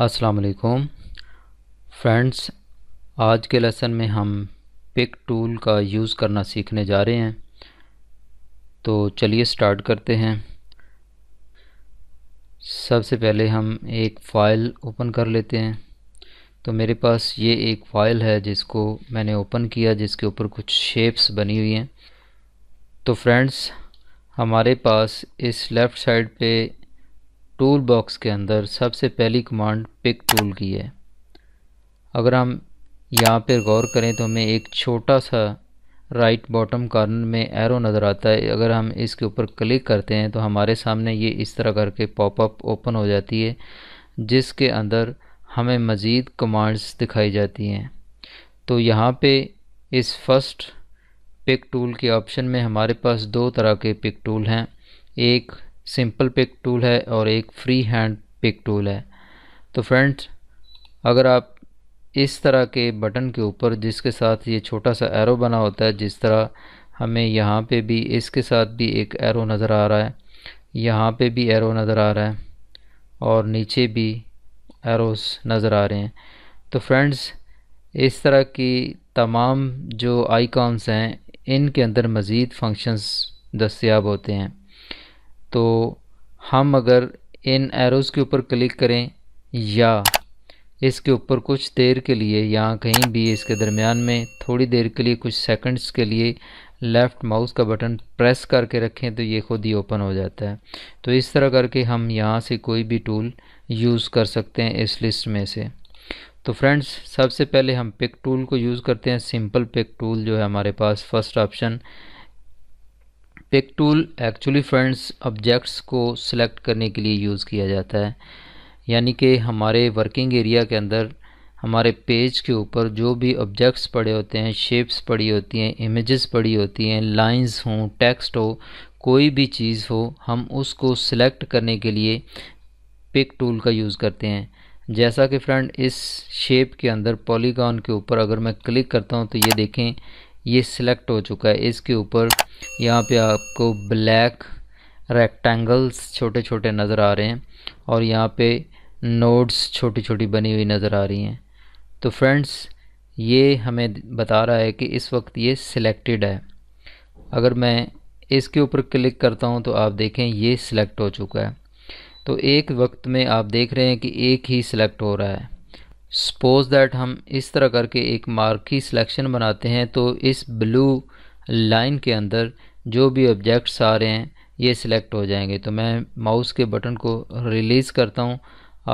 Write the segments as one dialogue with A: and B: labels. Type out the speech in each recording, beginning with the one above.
A: अस्सलाम वालेकुम फ्रेंड्स आज के लेसन में हम पिक टूल का यूज़ करना सीखने जा रहे हैं तो चलिए स्टार्ट करते हैं सबसे पहले हम एक फ़ाइल ओपन कर लेते हैं तो मेरे पास ये एक फ़ाइल है जिसको मैंने ओपन किया जिसके ऊपर कुछ शेप्स बनी हुई हैं तो फ्रेंड्स हमारे पास इस लेफ़्ट साइड पे टूल बॉक्स के अंदर सबसे पहली कमांड पिक टूल की है अगर हम यहाँ पर गौर करें तो हमें एक छोटा सा राइट बॉटम कॉर्नर में एरो नज़र आता है अगर हम इसके ऊपर क्लिक करते हैं तो हमारे सामने ये इस तरह करके पॉपअप ओपन हो जाती है जिसके अंदर हमें मज़ीद कमांड्स दिखाई जाती हैं तो यहाँ पे इस फर्स्ट पिक टूल के ऑप्शन में हमारे पास दो तरह के पिक टूल हैं एक सिंपल पिक टूल है और एक फ्री हैंड पिक टूल है तो फ्रेंड्स अगर आप इस तरह के बटन के ऊपर जिसके साथ ये छोटा सा एरो बना होता है जिस तरह हमें यहाँ पे भी इसके साथ भी एक एरो नज़र आ रहा है यहाँ पे भी एरो नज़र आ रहा है और नीचे भी एरोस नज़र आ रहे हैं तो फ्रेंड्स इस तरह की तमाम जो आइकॉन्स हैं इनके अंदर मज़ीद फंक्शंस दस्याब होते हैं तो हम अगर इन एरोज़ के ऊपर क्लिक करें या इसके ऊपर कुछ देर के लिए या कहीं भी इसके दरमियान में थोड़ी देर के लिए कुछ सेकंड्स के लिए लेफ़्ट माउस का बटन प्रेस करके रखें तो ये खुद ही ओपन हो जाता है तो इस तरह करके हम यहाँ से कोई भी टूल यूज़ कर सकते हैं इस लिस्ट में से तो फ्रेंड्स सबसे पहले हम पिक टूल को यूज़ करते हैं सिंपल पिक टूल जो है हमारे पास first option pick tool actually friends objects को सिलेक्ट करने के लिए यूज़ किया जाता है यानी कि हमारे वर्किंग एरिया के अंदर हमारे पेज के ऊपर जो भी ऑब्जेक्ट्स पड़े होते हैं शेप्स पड़ी होती हैं इमेजेस पड़ी होती हैं लाइंस हों टेक्स्ट हो कोई भी चीज़ हो हम उसको सिलेक्ट करने के लिए पिक टूल का यूज़ करते हैं जैसा कि फ्रेंड इस शेप के अंदर पॉलीगॉन के ऊपर अगर मैं क्लिक करता हूँ तो ये देखें ये सिलेक्ट हो चुका है इसके ऊपर यहाँ पे आपको ब्लैक रेक्टेंगल्स छोटे छोटे नज़र आ रहे हैं और यहाँ पे नोड्स छोटी छोटी बनी हुई नज़र आ रही हैं तो फ्रेंड्स ये हमें बता रहा है कि इस वक्त ये सिलेक्टेड है अगर मैं इसके ऊपर क्लिक करता हूँ तो आप देखें ये सिलेक्ट हो चुका है तो एक वक्त में आप देख रहे हैं कि एक ही सिलेक्ट हो रहा है सपोज़ दैट हम इस तरह करके एक मार्की सिलेक्शन बनाते हैं तो इस ब्लू लाइन के अंदर जो भी ऑब्जेक्ट्स आ रहे हैं ये सिलेक्ट हो जाएंगे तो मैं माउस के बटन को रिलीज़ करता हूँ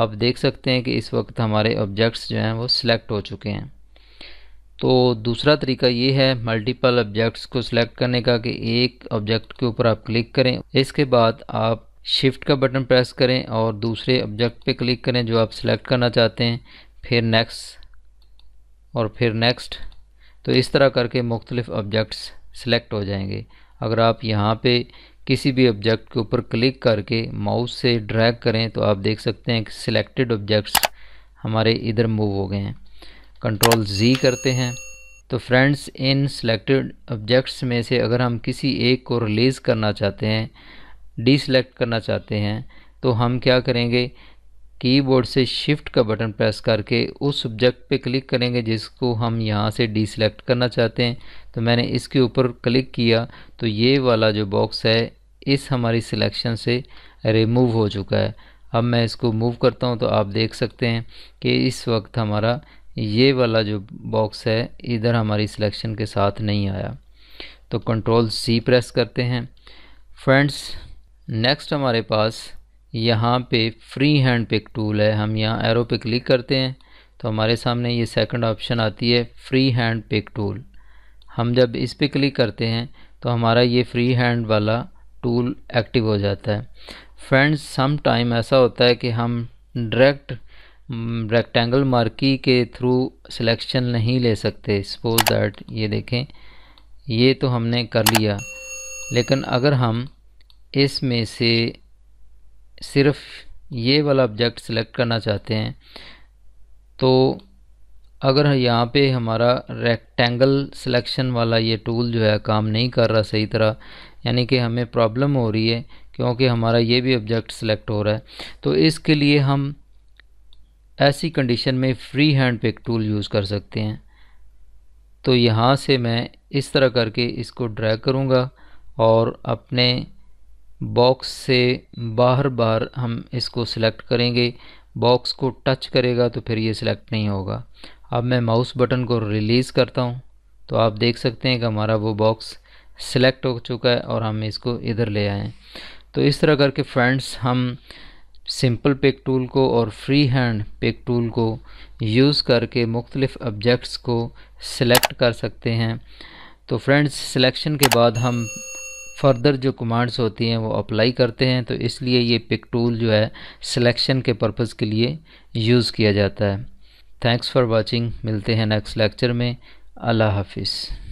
A: आप देख सकते हैं कि इस वक्त हमारे ऑब्जेक्ट्स जो हैं वो सिलेक्ट हो चुके हैं तो दूसरा तरीका ये है मल्टीपल ऑब्जेक्ट्स को सिलेक्ट करने का कि एक ऑब्जेक्ट के ऊपर आप क्लिक करें इसके बाद आप शिफ्ट का बटन प्रेस करें और दूसरे ऑब्जेक्ट पे क्लिक करें जो आप सिलेक्ट करना चाहते हैं फिर नेक्स्ट और फिर नेक्स्ट तो इस तरह करके मुख्तलिफ़ ऑब्जेक्ट्स सेलेक्ट हो जाएंगे अगर आप यहाँ पे किसी भी ऑब्जेक्ट के ऊपर क्लिक करके माउस से ड्रैग करें तो आप देख सकते हैं कि सिलेक्टेड ऑब्जेक्ट्स हमारे इधर मूव हो गए हैं कंट्रोल जी करते हैं तो फ्रेंड्स इन सिलेक्टेड ऑब्जेक्ट्स में से अगर हम किसी एक को रिलीज़ करना चाहते हैं सेलेक्ट करना चाहते हैं तो हम क्या करेंगे कीबोर्ड से शिफ्ट का बटन प्रेस करके उस सब्जेक्ट पे क्लिक करेंगे जिसको हम यहाँ से डिसलेक्ट करना चाहते हैं तो मैंने इसके ऊपर क्लिक किया तो ये वाला जो बॉक्स है इस हमारी सिलेक्शन से रिमूव हो चुका है अब मैं इसको मूव करता हूँ तो आप देख सकते हैं कि इस वक्त हमारा ये वाला जो बॉक्स है इधर हमारी सिलेक्शन के साथ नहीं आया तो कंट्रोल सी प्रेस करते हैं फ्रेंड्स नेक्स्ट हमारे पास यहाँ पे फ्री हैंड पिक टूल है हम यहाँ एरो पे क्लिक करते हैं तो हमारे सामने ये सेकंड ऑप्शन आती है फ्री हैंड पिक टूल हम जब इस पर क्लिक करते हैं तो हमारा ये फ्री हैंड वाला टूल एक्टिव हो जाता है फ्रेंड्स सम टाइम ऐसा होता है कि हम डायरेक्ट रेक्टेंगल मार्की के थ्रू सिलेक्शन नहीं ले सकते सपोज दैट ये देखें ये तो हमने कर लिया लेकिन अगर हम इसमें से सिर्फ ये वाला ऑब्जेक्ट सिलेक्ट करना चाहते हैं तो अगर यहाँ पे हमारा रेक्टेंगल सिलेक्शन वाला ये टूल जो है काम नहीं कर रहा सही तरह यानी कि हमें प्रॉब्लम हो रही है क्योंकि हमारा ये भी ऑब्जेक्ट सिलेक्ट हो रहा है तो इसके लिए हम ऐसी कंडीशन में free hand pick tool use कर सकते हैं तो यहाँ से मैं इस तरह करके इसको ड्रैग करूँगा और अपने बॉक्स से बाहर बार हम इसको सिलेक्ट करेंगे बॉक्स को टच करेगा तो फिर ये सिलेक्ट नहीं होगा अब मैं माउस बटन को रिलीज़ करता हूँ तो आप देख सकते हैं कि हमारा वो बॉक्स सिलेक्ट हो चुका है और हम इसको इधर ले आए तो इस तरह करके फ्रेंड्स हम सिंपल पिक टूल को और फ्री हैंड पिक टूल को यूज़ करके मुख्तलिफ़ ऑब्जेक्ट्स को सिलेक्ट कर सकते हैं तो फ्रेंड्स सिलेक्शन के बाद हम फर्दर जो कमांड्स होती हैं वो अप्लाई करते हैं तो इसलिए ये पिक टूल जो है सिलेक्शन के पर्पज़ के लिए यूज़ किया जाता है थैंक्स फॉर वॉचिंग मिलते हैं नेक्स्ट लेक्चर में अल्लाह हाफिज़